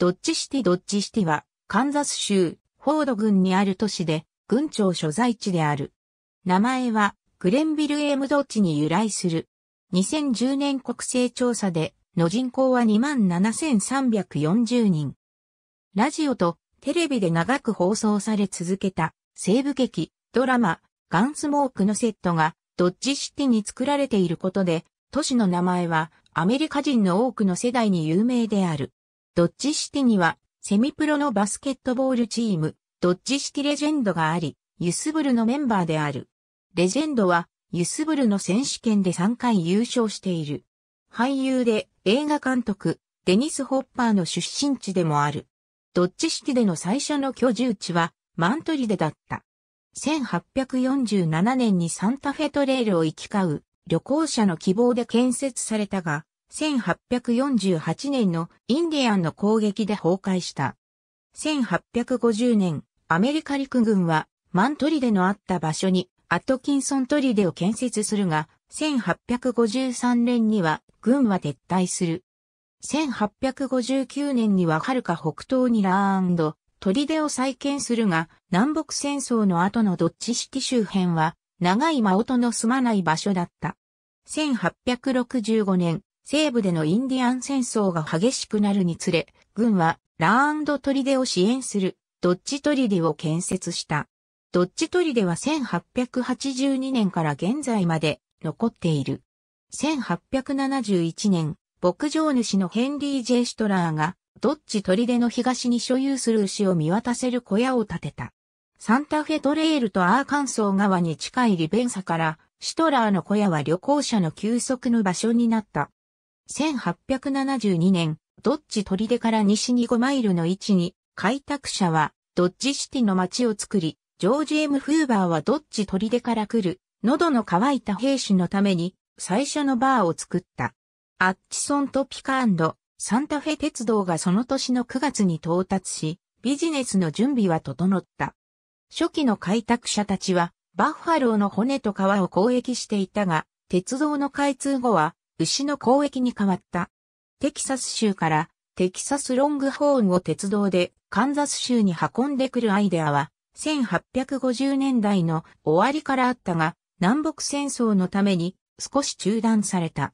ドッジシティドッジシティは、カンザス州、フォード郡にある都市で、郡庁所在地である。名前は、グレンビル・エームドッジに由来する。2010年国勢調査で、の人口は27,340人。ラジオとテレビで長く放送され続けた西部劇、ドラマ、ガンスモークのセットがドッジシティに作られていることで、都市の名前はアメリカ人の多くの世代に有名である。ドッジシティには、セミプロのバスケットボールチーム、ドッジシティレジェンドがあり、ユスブルのメンバーである。レジェンドは、ユスブルの選手権で3回優勝している。俳優で映画監督、デニス・ホッパーの出身地でもある。ドッジシティでの最初の居住地は、マントリデだった。1847年にサンタフェトレールを行き交う旅行者の希望で建設されたが、1848年のインディアンの攻撃で崩壊した。1850年、アメリカ陸軍はマントリデのあった場所にアットキンソントリデを建設するが、1853年には軍は撤退する。1859年には遥か北東にラーントリデを再建するが、南北戦争の後のドッチ式周辺は、長い間音の住まない場所だった。1865年、西部でのインディアン戦争が激しくなるにつれ、軍はラーンド砦を支援するドッジ砦を建設した。ドッジ砦は1882年から現在まで残っている。1871年、牧場主のヘンリー・ジェイ・シュトラーが、ドッジ砦の東に所有する牛を見渡せる小屋を建てた。サンタフェトレイルとアーカンソー川に近いリベンサから、シュトラーの小屋は旅行者の休息の場所になった。1872年、ドッジ砦から西に5マイルの位置に、開拓者はドッジシティの町を作り、ジョージ・エム・フーバーはドッジ砦から来る、喉の渇いた兵士のために、最初のバーを作った。アッチソントピカサンタフェ鉄道がその年の9月に到達し、ビジネスの準備は整った。初期の開拓者たちは、バッファローの骨と皮を交易していたが、鉄道の開通後は、牛の交易に変わった。テキサス州からテキサスロングホーンを鉄道でカンザス州に運んでくるアイデアは1850年代の終わりからあったが南北戦争のために少し中断された。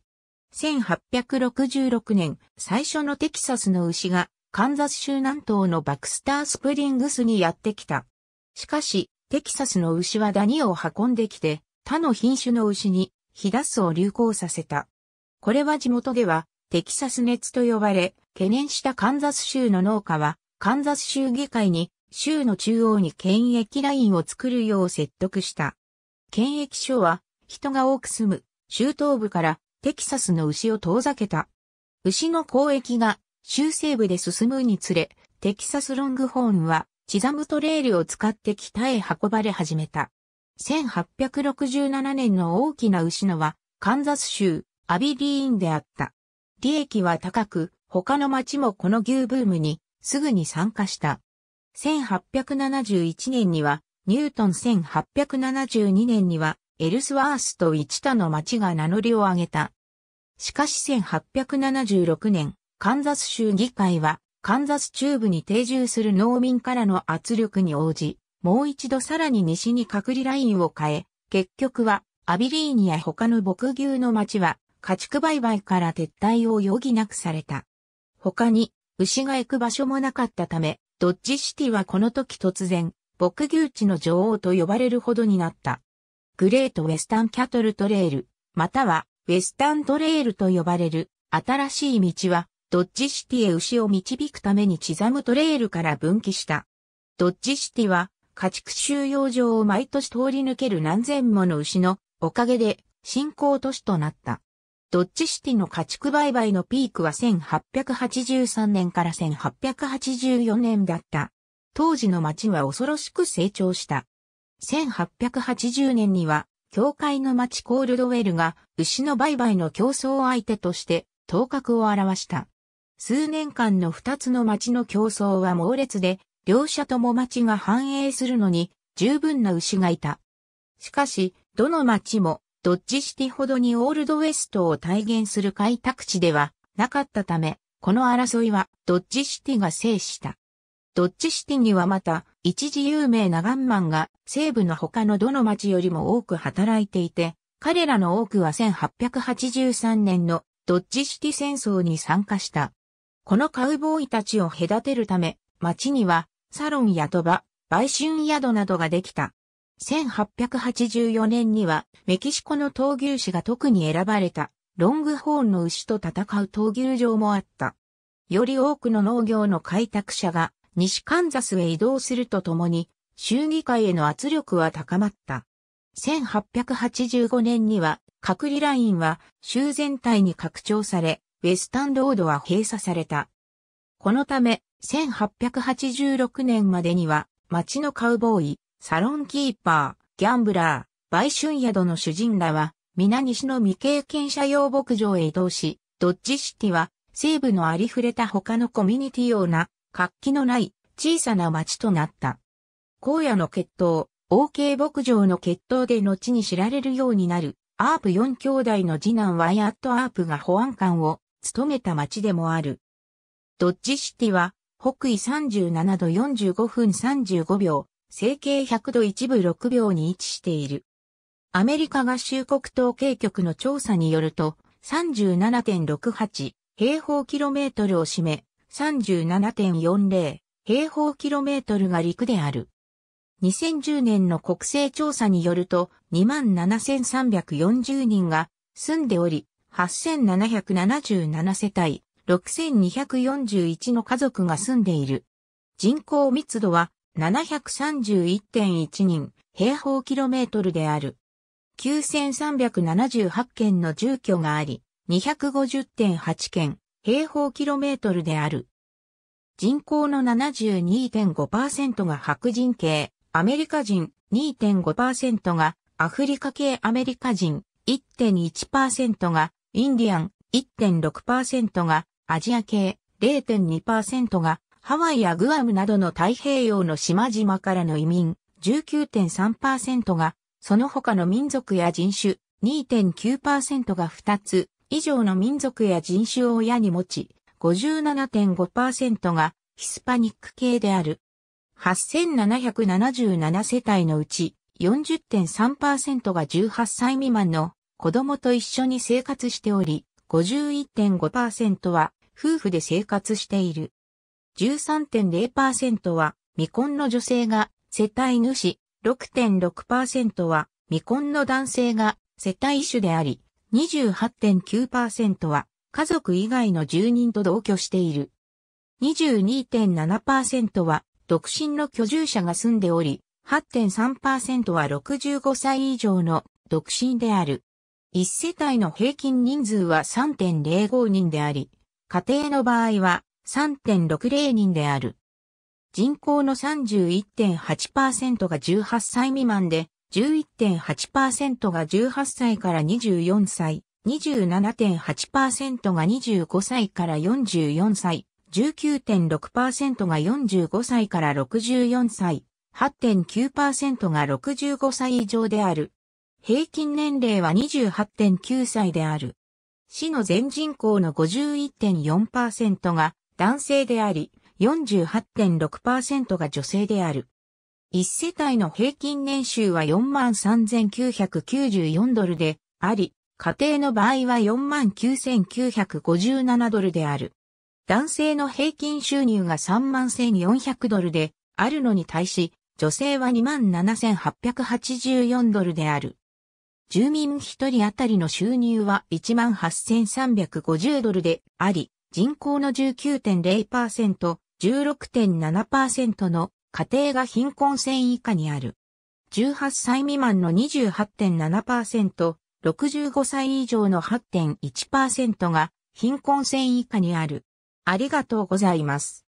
1866年最初のテキサスの牛がカンザス州南東のバクスタースプリングスにやってきた。しかしテキサスの牛はダニを運んできて他の品種の牛にヒダスを流行させた。これは地元ではテキサス熱と呼ばれ、懸念したカンザス州の農家は、カンザス州議会に州の中央に検疫ラインを作るよう説得した。検疫所は人が多く住む州東部からテキサスの牛を遠ざけた。牛の交易が州西部で進むにつれ、テキサスロングホーンはチザムトレールを使って北へ運ばれ始めた。1867年の大きな牛のはカンザス州アビディーンであった。利益は高く、他の町もこの牛ブームにすぐに参加した。1871年には、ニュートン1872年には、エルスワースと一他の町が名乗りを上げた。しかし1876年、カンザス州議会は、カンザス中部に定住する農民からの圧力に応じ、もう一度さらに西に隔離ラインを変え、結局は、アビリーニや他の牧牛の町は、家畜売買から撤退を余儀なくされた。他に、牛が行く場所もなかったため、ドッジシティはこの時突然、牧牛地の女王と呼ばれるほどになった。グレートウェスタンキャトルトレール、またはウェスタントレールと呼ばれる新しい道は、ドッジシティへ牛を導くために刻むトレールから分岐した。ドッジシティは家畜収容場を毎年通り抜ける何千もの牛のおかげで新興都市となった。ドッジシティの家畜売買のピークは1883年から1884年だった。当時の町は恐ろしく成長した。1880年には、教会の町コールドウェルが牛の売買の競争相手として頭角を現した。数年間の二つの町の競争は猛烈で、両者とも町が繁栄するのに十分な牛がいた。しかし、どの町もドッジシティほどにオールドウェストを体現する開拓地ではなかったため、この争いはドッジシティが制した。ドッジシティにはまた、一時有名なガンマンが西部の他のどの町よりも多く働いていて、彼らの多くは1883年のドッジシティ戦争に参加した。このカウボーイたちを隔てるため、町にはサロンや賭場、売春宿などができた。1884年にはメキシコの闘牛士が特に選ばれたロングホーンの牛と戦う闘牛場もあった。より多くの農業の開拓者が西カンザスへ移動するとともに州議会への圧力は高まった。1885年には隔離ラインは州全体に拡張され、ウェスタンロードは閉鎖された。このため1886年までには街のカウボーイ、サロンキーパー、ギャンブラー、売春宿の主人らは、皆西の未経験者用牧場へ移動し、ドッジシティは、西部のありふれた他のコミュニティような、活気のない小さな町となった。荒野の血統、OK 牧場の血統で後に知られるようになる、アープ4兄弟の次男ワイアット・アープが保安官を務めた町でもある。ドッジシティは、北緯37度45分35秒、成形100度1部6秒に位置している。アメリカ合衆国統計局の調査によると、37.68平方キロメートルを占め、37.40平方キロメートルが陸である。2010年の国勢調査によると、27,340人が住んでおり、8,777世帯、6,241の家族が住んでいる。人口密度は731.1人平方キロメートルである。9378件の住居があり、250.8件平方キロメートルである。人口の72.5%が白人系、アメリカ人2.5%がアフリカ系アメリカ人1.1%がインディアン1.6%がアジア系0.2%がハワイやグアムなどの太平洋の島々からの移民19.3%が、その他の民族や人種2.9%が2つ以上の民族や人種を親に持ち、57.5%がヒスパニック系である。8777世帯のうち40.3%が18歳未満の子供と一緒に生活しており、51.5%は夫婦で生活している。13.0%は未婚の女性が世帯主、6.6%は未婚の男性が世帯主であり、28.9%は家族以外の住人と同居している。22.7%は独身の居住者が住んでおり、8.3%は65歳以上の独身である。1世帯の平均人数は3.05人であり、家庭の場合は3.60人である。人口の31.8%が18歳未満で、11.8%が18歳から24歳、27.8%が25歳から44歳、19.6%が45歳から64歳、8.9%が65歳以上である。平均年齢は28.9歳である。市の全人口の51.4%が男性であり、48.6%が女性である。一世帯の平均年収は43,994ドルであり、家庭の場合は49,957ドルである。男性の平均収入が31,400ドルであるのに対し、女性は27,884ドルである。住民一人当たりの収入は18,350ドルであり、人口の19.0%、16.7%の家庭が貧困線以下にある。18歳未満の28.7%、65歳以上の8.1%が貧困線以下にある。ありがとうございます。